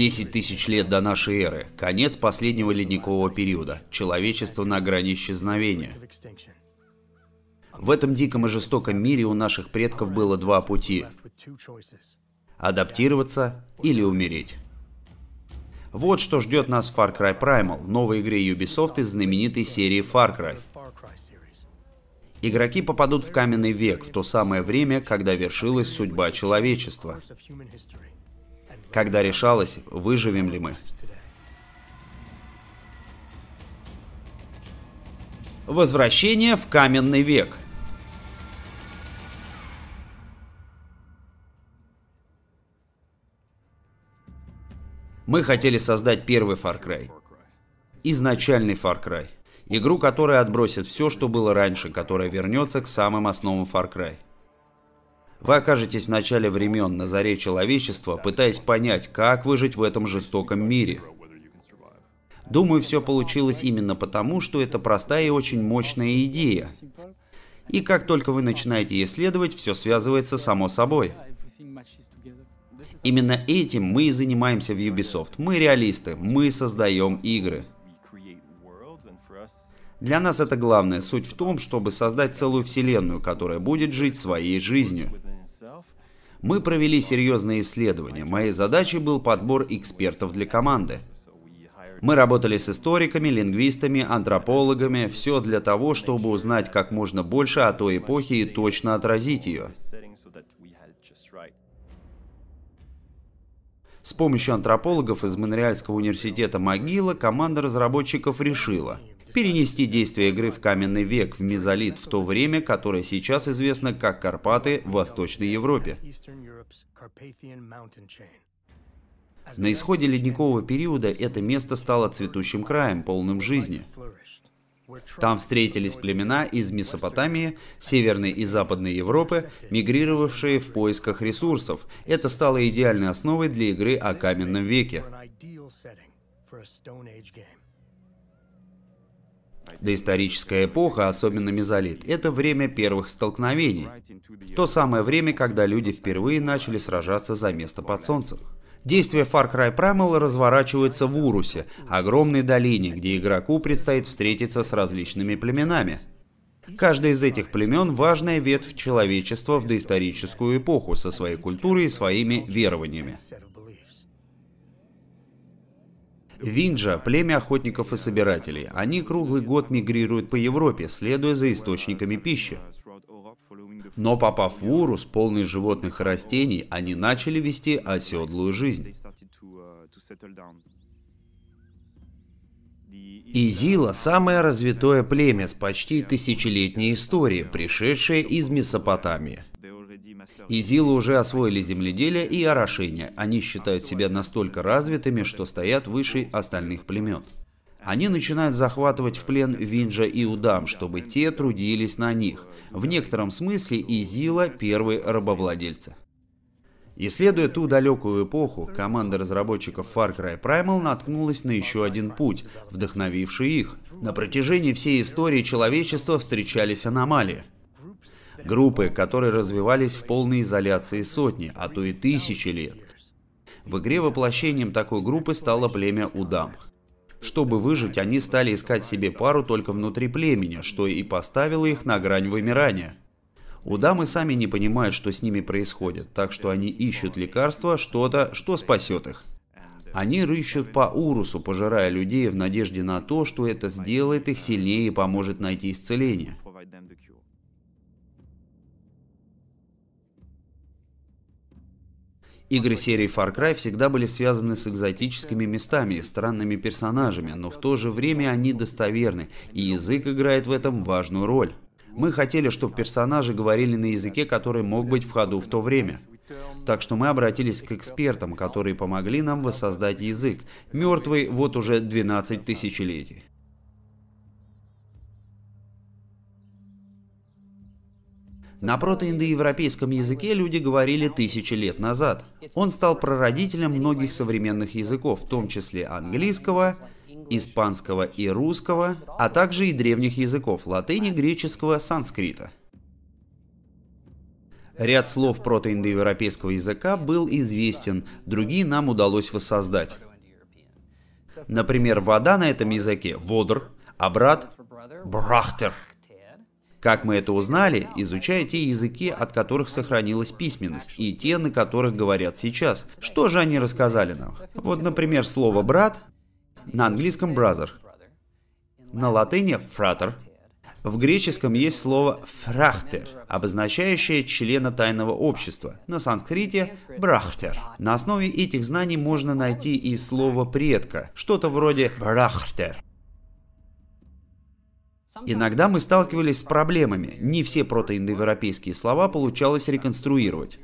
10 тысяч лет до нашей эры, конец последнего ледникового периода, человечество на грани исчезновения. В этом диком и жестоком мире у наших предков было два пути – адаптироваться или умереть. Вот что ждет нас в Far Cry Primal, новой игре Ubisoft из знаменитой серии Far Cry. Игроки попадут в каменный век в то самое время, когда вершилась судьба человечества когда решалось, выживем ли мы. Возвращение в каменный век. Мы хотели создать первый Far Cry. Изначальный Far Cry. Игру, которая отбросит все, что было раньше, которая вернется к самым основам Far Cry. Вы окажетесь в начале времен, на заре человечества, пытаясь понять, как выжить в этом жестоком мире. Думаю, все получилось именно потому, что это простая и очень мощная идея. И как только вы начинаете исследовать, все связывается само собой. Именно этим мы и занимаемся в Ubisoft. Мы реалисты, мы создаем игры. Для нас это главное. Суть в том, чтобы создать целую вселенную, которая будет жить своей жизнью. Мы провели серьезные исследования. Моей задачей был подбор экспертов для команды. Мы работали с историками, лингвистами, антропологами, все для того, чтобы узнать как можно больше о той эпохе и точно отразить ее. С помощью антропологов из Монреальского университета Могила команда разработчиков решила – перенести действие игры в каменный век, в мезолит, в то время, которое сейчас известно как Карпаты в Восточной Европе. На исходе ледникового периода это место стало цветущим краем, полным жизни. Там встретились племена из Месопотамии, Северной и Западной Европы, мигрировавшие в поисках ресурсов. Это стало идеальной основой для игры о каменном веке. Доисторическая эпоха, особенно мезолит, это время первых столкновений. То самое время, когда люди впервые начали сражаться за место под солнцем. Действие Far Cry Primal разворачивается в Урусе, огромной долине, где игроку предстоит встретиться с различными племенами. Каждая из этих племен – важная ветвь человечества в доисторическую эпоху со своей культурой и своими верованиями. Винджа – племя охотников и собирателей. Они круглый год мигрируют по Европе, следуя за источниками пищи. Но попав в Урус, полный животных и растений, они начали вести оседлую жизнь. Изила – самое развитое племя с почти тысячелетней историей, пришедшее из Месопотамии. Изилы уже освоили земледелие и орошение. Они считают себя настолько развитыми, что стоят выше остальных племен. Они начинают захватывать в плен Винджа и Удам, чтобы те трудились на них. В некотором смысле Изила – первые рабовладельцы. Исследуя ту далекую эпоху, команда разработчиков Far Cry Primal наткнулась на еще один путь, вдохновивший их. На протяжении всей истории человечества встречались аномалии. Группы, которые развивались в полной изоляции сотни, а то и тысячи лет. В игре воплощением такой группы стало племя Удам. Чтобы выжить, они стали искать себе пару только внутри племени, что и поставило их на грань вымирания. Удамы сами не понимают, что с ними происходит, так что они ищут лекарства, что-то, что спасет их. Они рыщут по Урусу, пожирая людей в надежде на то, что это сделает их сильнее и поможет найти исцеление. Игры серии Far Cry всегда были связаны с экзотическими местами и странными персонажами, но в то же время они достоверны, и язык играет в этом важную роль. Мы хотели, чтобы персонажи говорили на языке, который мог быть в ходу в то время. Так что мы обратились к экспертам, которые помогли нам воссоздать язык, мертвый вот уже 12 тысячелетий. На протоиндоевропейском языке люди говорили тысячи лет назад. Он стал прародителем многих современных языков, в том числе английского, испанского и русского, а также и древних языков – латыни, греческого, санскрита. Ряд слов протоиндоевропейского языка был известен, другие нам удалось воссоздать. Например, вода на этом языке – водр, а брат – брахтер – как мы это узнали, изучая те языки, от которых сохранилась письменность, и те, на которых говорят сейчас. Что же они рассказали нам? Вот, например, слово «брат» на английском «brother», на латыни «frater», в греческом есть слово «фрахтер», обозначающее члена тайного общества, на санскрите «брахтер». На основе этих знаний можно найти и слово «предка», что-то вроде «брахтер». Иногда мы сталкивались с проблемами. Не все протоиндоевропейские слова получалось реконструировать.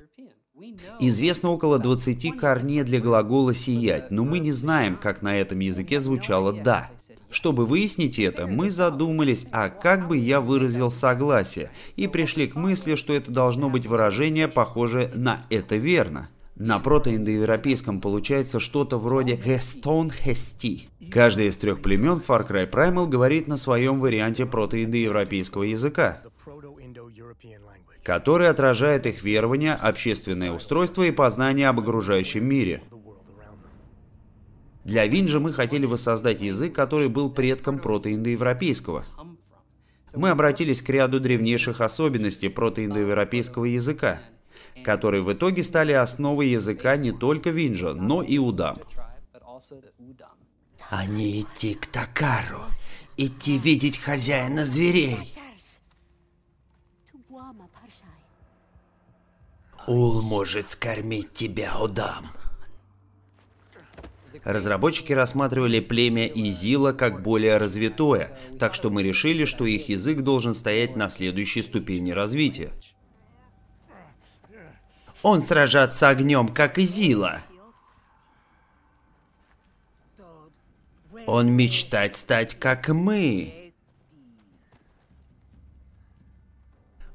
Известно около 20 корней для глагола «сиять», но мы не знаем, как на этом языке звучало «да». Чтобы выяснить это, мы задумались, а как бы я выразил согласие, и пришли к мысли, что это должно быть выражение, похожее на «это верно». На протоиндоевропейском получается что-то вроде «гестон хести». Каждое из трех племен Far Cry Primal говорит на своем варианте протоиндоевропейского языка, который отражает их верования, общественное устройство и познание об окружающем мире. Для Винджа мы хотели воссоздать язык, который был предком протоиндоевропейского. Мы обратились к ряду древнейших особенностей протоиндоевропейского языка – которые в итоге стали основой языка не только Винджа, но и Удам. Они идти к Такару, идти видеть хозяина зверей. Ул может скормить тебя, Удам. Разработчики рассматривали племя Изила как более развитое, так что мы решили, что их язык должен стоять на следующей ступени развития. Он сражаться огнем, как и Зила. Он мечтает стать, как мы.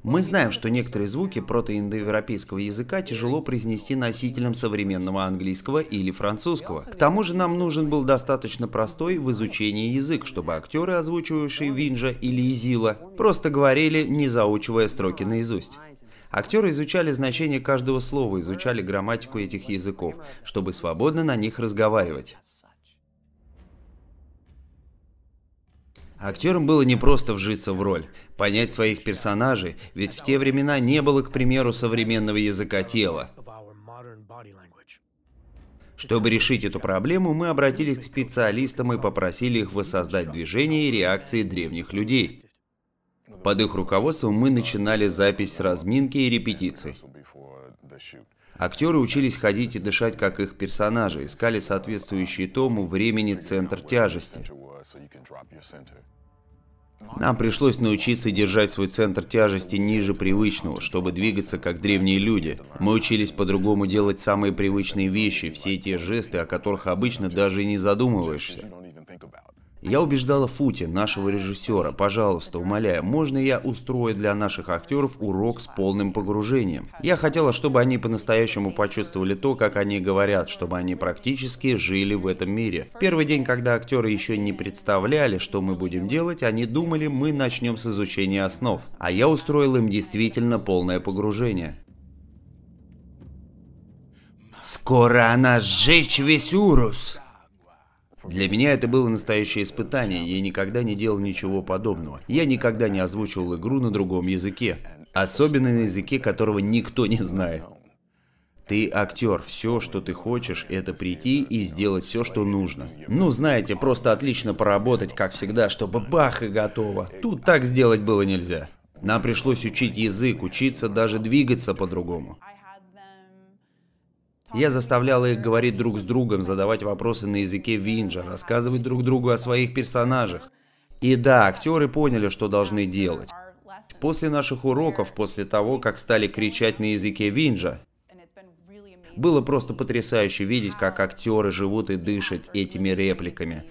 Мы знаем, что некоторые звуки протоиндоевропейского языка тяжело произнести носителям современного английского или французского. К тому же нам нужен был достаточно простой в изучении язык, чтобы актеры, озвучивавшие Винжа или Изила, просто говорили, не заучивая строки наизусть. Актеры изучали значение каждого слова, изучали грамматику этих языков, чтобы свободно на них разговаривать. Актерам было непросто вжиться в роль, понять своих персонажей, ведь в те времена не было, к примеру, современного языка тела. Чтобы решить эту проблему, мы обратились к специалистам и попросили их воссоздать движения и реакции древних людей. Под их руководством мы начинали запись разминки и репетиций. Актеры учились ходить и дышать, как их персонажи, искали соответствующий тому времени центр тяжести. Нам пришлось научиться держать свой центр тяжести ниже привычного, чтобы двигаться как древние люди. Мы учились по-другому делать самые привычные вещи, все те жесты, о которых обычно даже и не задумываешься. Я убеждала Фути, нашего режиссера, пожалуйста, умоляю, можно я устрою для наших актеров урок с полным погружением? Я хотела, чтобы они по-настоящему почувствовали то, как они говорят, чтобы они практически жили в этом мире. Первый день, когда актеры еще не представляли, что мы будем делать, они думали, мы начнем с изучения основ. А я устроил им действительно полное погружение. Скоро она сжечь весь Урус. Для меня это было настоящее испытание, я никогда не делал ничего подобного. Я никогда не озвучивал игру на другом языке, особенно на языке, которого никто не знает. Ты актер, все, что ты хочешь, это прийти и сделать все, что нужно. Ну, знаете, просто отлично поработать, как всегда, чтобы бах и готово. Тут так сделать было нельзя. Нам пришлось учить язык, учиться даже двигаться по-другому. Я заставляла их говорить друг с другом, задавать вопросы на языке Винджа, рассказывать друг другу о своих персонажах. И да, актеры поняли, что должны делать. После наших уроков, после того, как стали кричать на языке Винджа, было просто потрясающе видеть, как актеры живут и дышат этими репликами,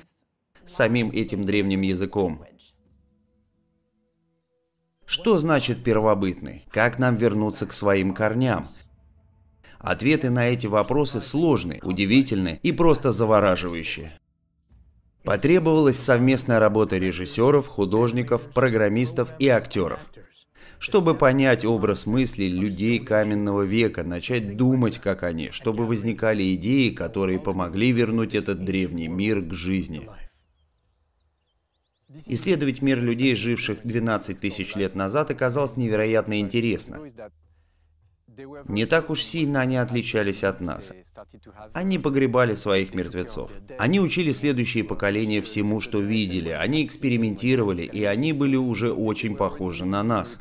самим этим древним языком. Что значит первобытный? Как нам вернуться к своим корням? Ответы на эти вопросы сложны, удивительны и просто завораживающие. Потребовалась совместная работа режиссеров, художников, программистов и актеров. Чтобы понять образ мыслей людей каменного века, начать думать, как они, чтобы возникали идеи, которые помогли вернуть этот древний мир к жизни. Исследовать мир людей, живших 12 тысяч лет назад, оказалось невероятно интересно не так уж сильно они отличались от нас. Они погребали своих мертвецов. Они учили следующие поколения всему, что видели. Они экспериментировали, и они были уже очень похожи на нас.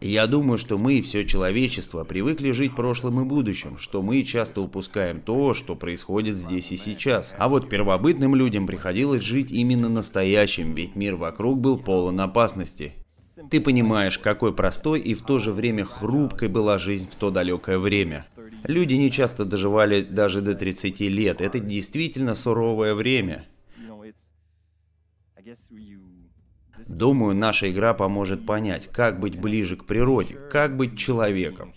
Я думаю, что мы, все человечество, привыкли жить прошлым и будущим, что мы часто упускаем то, что происходит здесь и сейчас. А вот первобытным людям приходилось жить именно настоящим, ведь мир вокруг был полон опасности. Ты понимаешь, какой простой и в то же время хрупкой была жизнь в то далекое время. Люди не часто доживали даже до 30 лет. Это действительно суровое время. Думаю, наша игра поможет понять, как быть ближе к природе, как быть человеком.